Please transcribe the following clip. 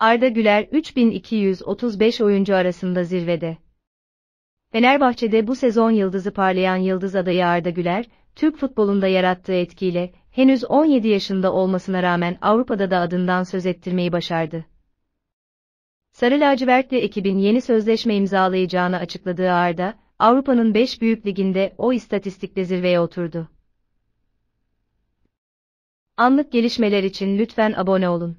Arda Güler 3235 oyuncu arasında zirvede. Fenerbahçe'de bu sezon yıldızı parlayan yıldız adayı Arda Güler, Türk futbolunda yarattığı etkiyle henüz 17 yaşında olmasına rağmen Avrupa'da da adından söz ettirmeyi başardı. Sarı lacivertli ekibin yeni sözleşme imzalayacağını açıkladığı Arda, Avrupa'nın 5 büyük liginde o istatistikle zirveye oturdu. Anlık gelişmeler için lütfen abone olun.